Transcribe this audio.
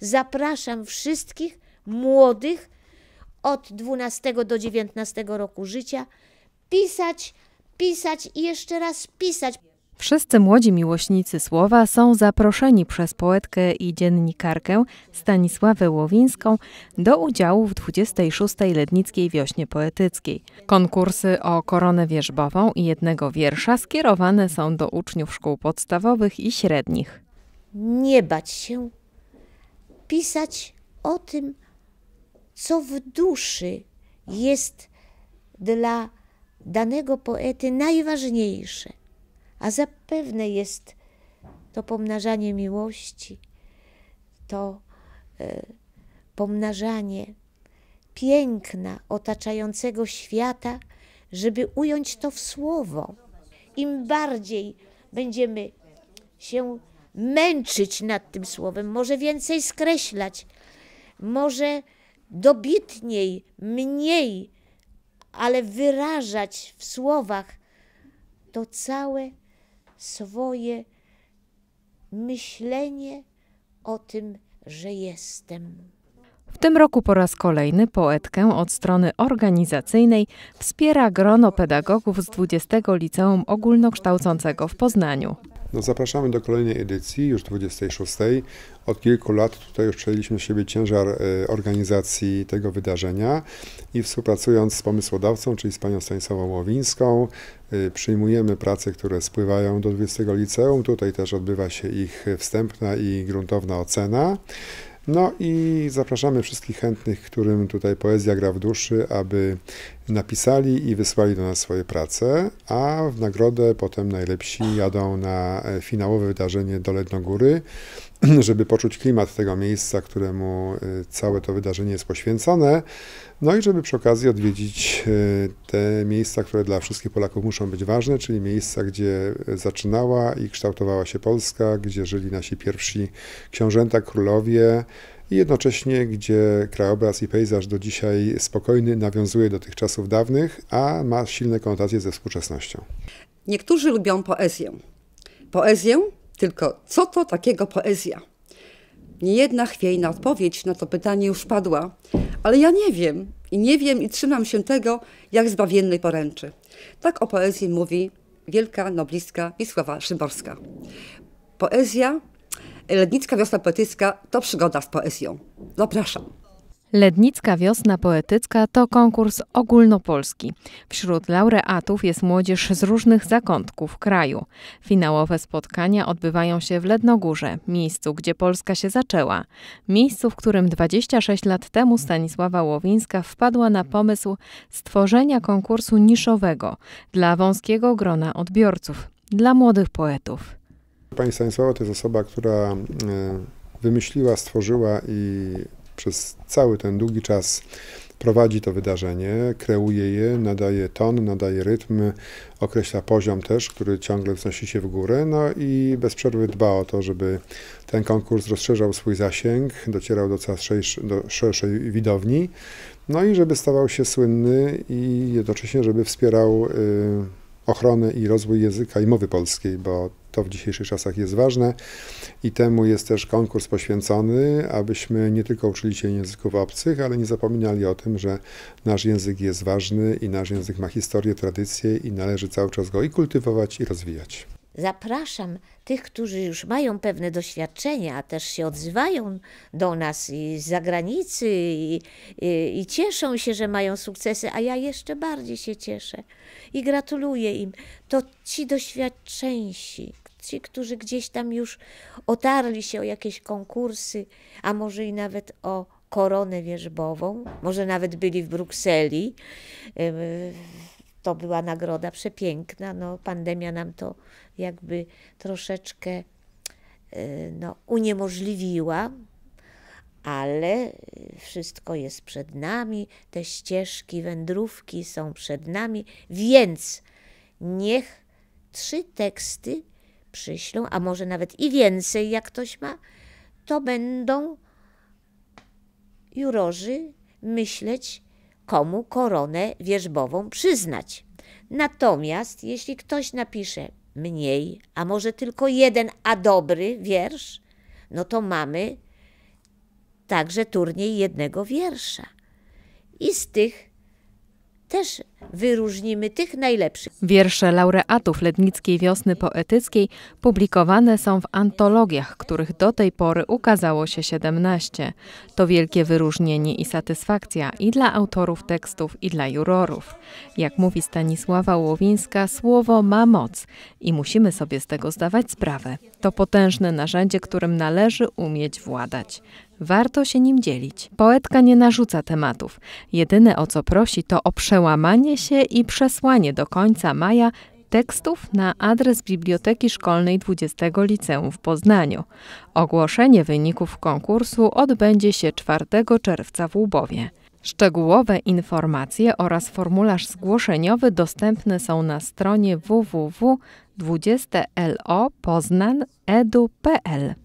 Zapraszam wszystkich młodych od 12 do 19 roku życia pisać, pisać i jeszcze raz pisać. Wszyscy młodzi miłośnicy słowa są zaproszeni przez poetkę i dziennikarkę Stanisławę Łowińską do udziału w 26. Lednickiej Wiośnie Poetyckiej. Konkursy o koronę wierzbową i jednego wiersza skierowane są do uczniów szkół podstawowych i średnich. Nie bać się pisać o tym, co w duszy jest dla danego poety najważniejsze, a zapewne jest to pomnażanie miłości, to e, pomnażanie piękna otaczającego świata, żeby ująć to w słowo. Im bardziej będziemy się męczyć nad tym słowem, może więcej skreślać, może dobitniej, mniej, ale wyrażać w słowach to całe swoje myślenie o tym, że jestem. W tym roku po raz kolejny poetkę od strony organizacyjnej wspiera grono pedagogów z 20 Liceum Ogólnokształcącego w Poznaniu. No zapraszamy do kolejnej edycji, już 26. Od kilku lat tutaj już przejęliśmy siebie ciężar e, organizacji tego wydarzenia i współpracując z pomysłodawcą, czyli z panią Stanisławą Łowińską, e, przyjmujemy prace, które spływają do 20 liceum. Tutaj też odbywa się ich wstępna i gruntowna ocena. No i zapraszamy wszystkich chętnych, którym tutaj poezja gra w duszy, aby napisali i wysłali do nas swoje prace, a w nagrodę potem najlepsi jadą na e, finałowe wydarzenie do Lednogóry, żeby poczuć klimat tego miejsca, któremu e, całe to wydarzenie jest poświęcone, no i żeby przy okazji odwiedzić e, te miejsca, które dla wszystkich Polaków muszą być ważne, czyli miejsca, gdzie zaczynała i kształtowała się Polska, gdzie żyli nasi pierwsi książęta, królowie, i jednocześnie, gdzie krajobraz i pejzaż do dzisiaj spokojny nawiązuje do tych czasów dawnych, a ma silne konotacje ze współczesnością. Niektórzy lubią poezję. Poezję, tylko co to takiego poezja? Niejedna chwiejna odpowiedź na to pytanie już padła, ale ja nie wiem i nie wiem i trzymam się tego jak zbawiennej poręczy. Tak o poezji mówi wielka noblistka Wisława Szymborska. Poezja Lednicka Wiosna Poetycka to przygoda z poezją. Zapraszam. Lednicka Wiosna Poetycka to konkurs ogólnopolski. Wśród laureatów jest młodzież z różnych zakątków kraju. Finałowe spotkania odbywają się w Lednogórze, miejscu, gdzie Polska się zaczęła. Miejscu, w którym 26 lat temu Stanisława Łowińska wpadła na pomysł stworzenia konkursu niszowego dla wąskiego grona odbiorców, dla młodych poetów. Pani Stanisława to jest osoba, która e, wymyśliła, stworzyła i przez cały ten długi czas prowadzi to wydarzenie, kreuje je, nadaje ton, nadaje rytm, określa poziom też, który ciągle wznosi się w górę, no i bez przerwy dba o to, żeby ten konkurs rozszerzał swój zasięg, docierał do coraz szerszej, do szerszej widowni, no i żeby stawał się słynny i jednocześnie, żeby wspierał y, ochronę i rozwój języka i mowy polskiej, bo to w dzisiejszych czasach jest ważne i temu jest też konkurs poświęcony, abyśmy nie tylko uczyli się języków obcych, ale nie zapominali o tym, że nasz język jest ważny i nasz język ma historię, tradycję i należy cały czas go i kultywować i rozwijać zapraszam tych, którzy już mają pewne doświadczenia, a też się odzywają do nas i z zagranicy i, i, i, cieszą się, że mają sukcesy, a ja jeszcze bardziej się cieszę i gratuluję im. To ci doświadczeni, ci, którzy gdzieś tam już otarli się o jakieś konkursy, a może i nawet o koronę wierzbową, może nawet byli w Brukseli. Yy, to była nagroda przepiękna. No, pandemia nam to jakby troszeczkę e, no, uniemożliwiła, ale wszystko jest przed nami, te ścieżki, wędrówki są przed nami, więc niech trzy teksty przyślą, a może nawet i więcej, jak ktoś ma, to będą jurorzy myśleć komu koronę wierzbową przyznać. Natomiast jeśli ktoś napisze mniej, a może tylko jeden, a dobry wiersz, no to mamy także turniej jednego wiersza. I z tych też wyróżnimy tych najlepszych. Wiersze laureatów Lednickiej Wiosny Poetyckiej publikowane są w antologiach, których do tej pory ukazało się 17. To wielkie wyróżnienie i satysfakcja i dla autorów tekstów, i dla jurorów. Jak mówi Stanisława Łowińska, słowo ma moc i musimy sobie z tego zdawać sprawę. To potężne narzędzie, którym należy umieć władać warto się nim dzielić. Poetka nie narzuca tematów. Jedyne o co prosi to o przełamanie się i przesłanie do końca maja tekstów na adres Biblioteki Szkolnej 20 Liceum w Poznaniu. Ogłoszenie wyników konkursu odbędzie się 4 czerwca w Łubowie. Szczegółowe informacje oraz formularz zgłoszeniowy dostępne są na stronie www.20lopoznanedu.pl.